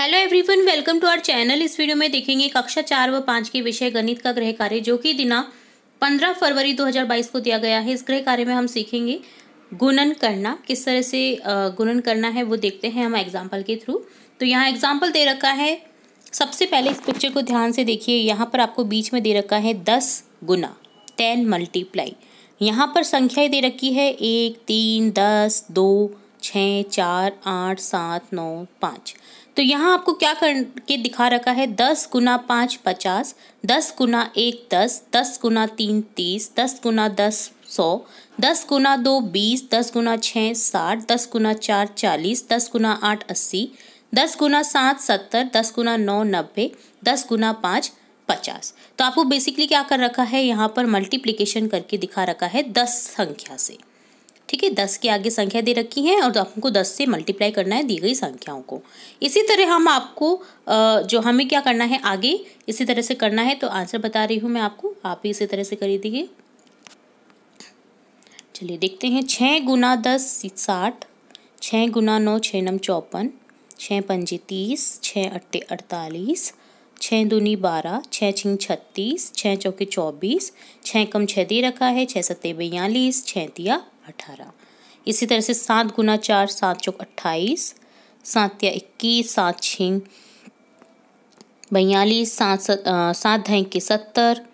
hello everyone welcome to our channel इस video में देखेंगे कक्षा चार व पाँच के विषय गणित का गृह कार्य जो कि दिना 15 फरवरी 2022 को दिया गया है इस गृह कार्य में हम सीखेंगे गुणन करना किस तरह से गुणन करना है वो देखते हैं हम एग्जाम्पल के थ्रू तो यहाँ एग्जाम्पल दे रखा है सबसे पहले इस पिक्चर को ध्यान से देखिए यहाँ पर आपको बीच में दे रखा है दस गुना टेन मल्टीप्लाई यहाँ पर संख्याएँ दे रखी है एक तीन दस दो छः चार आठ सात नौ पाँच तो यहाँ आपको क्या करके दिखा रखा है दस गुना पाँच पचास दस गुना एक दस दस गुना तीन तीस दस गुना दस सौ दस गुना दो बीस दस गुना छः साठ दस गुना चार चालीस दस गुना आठ अस्सी दस गुना सात सत्तर दस गुना नौ नब्बे दस गुना पाँच पचास तो आपको बेसिकली क्या कर रखा है यहाँ पर मल्टीप्लीकेशन करके दिखा रखा है दस संख्या से ठीक है दस के आगे संख्या दे रखी है और आपको दस से मल्टीप्लाई करना है दी गई संख्याओं को इसी तरह हम आपको जो हमें क्या करना है आगे इसी तरह से करना है तो आंसर बता रही हूँ मैं आपको आप ही इसी तरह से करी दीजिए चलिए देखते हैं छः गुना दस साठ छः गुना नौ छः नम चौपन छः पंजे तीस छः अट्ठे अड़तालीस छः दूनी बारह छः छिंग छत्तीस छः चौके चौबीस छः कम छः दे रखा है छः सत्ते बयालीस छः दिया अठारह इसी तरह से सात गुना चार सात चौक अट्ठाईस सात या इक्कीस सात छींग बयालीस सात सत सात धाई के सत्तर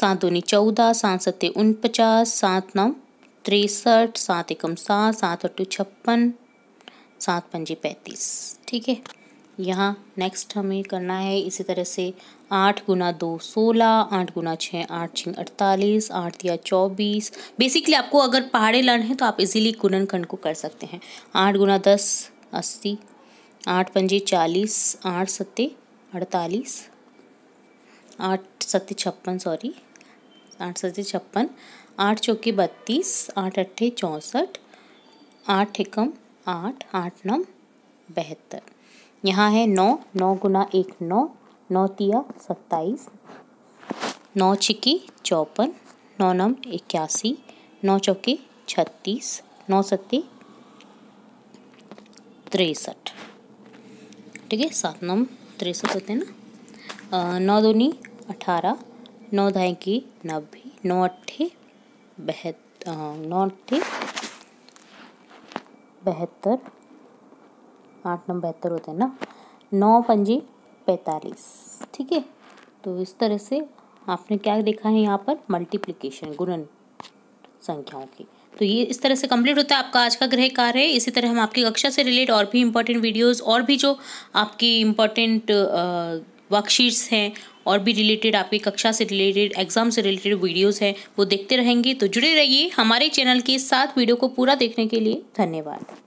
सात दूनी चौदह सात सत्ते उनपचास सात नौ तिरसठ सात एकम सात सात अट्ठू छप्पन सात पंजे पैंतीस ठीक है यहाँ नेक्स्ट हमें करना है इसी तरह से आठ गुना दो सोलह आठ गुना छः आठ छः अड़तालीस आठ दिया चौबीस बेसिकली आपको अगर पहाड़े लड़ हैं तो आप इजीली कुनन खंड को कर सकते हैं आठ गुना दस अस्सी आठ पंजे चालीस आठ सत्ते अड़तालीस आठ सत्ते छप्पन सॉरी आठ सत्ते छप्पन आठ चौके बत्तीस आठ अट्ठे चौंसठ आठ एकम आठ आठ नम बहत्तर यहाँ है नौ नौ गुना एक नौ नौ तिया सत्ताईस नौ छिकी चौपन नौ नम इक्यासी नौ चौके छत्तीस नौ सत्ती तिरसठ ठीक है सात नम तिरसठ होते हैं ना नौ दूनी अठारह नौ ढाई की नब्बे नौ अट्ठे बहत नौ अट्ठे बहत्तर आठ नंबर बहत्तर होते हैं ना नौ पंजी पैंतालीस ठीक है तो इस तरह से आपने क्या देखा है यहाँ पर मल्टीप्लिकेशन गुणन संख्याओं की तो ये इस तरह से कंप्लीट होता है आपका आज का गृह कार्य इसी तरह हम आपकी कक्षा से रिलेटेड और भी इम्पोर्टेंट वीडियोस और भी जो आपकी इम्पोर्टेंट वर्कशीट्स हैं और भी रिलेटेड आपकी कक्षा से रिलेटेड एग्जाम से रिलेटेड वीडियोस हैं वो देखते रहेंगे तो जुड़े रहिए हमारे चैनल के साथ वीडियो को पूरा देखने के लिए धन्यवाद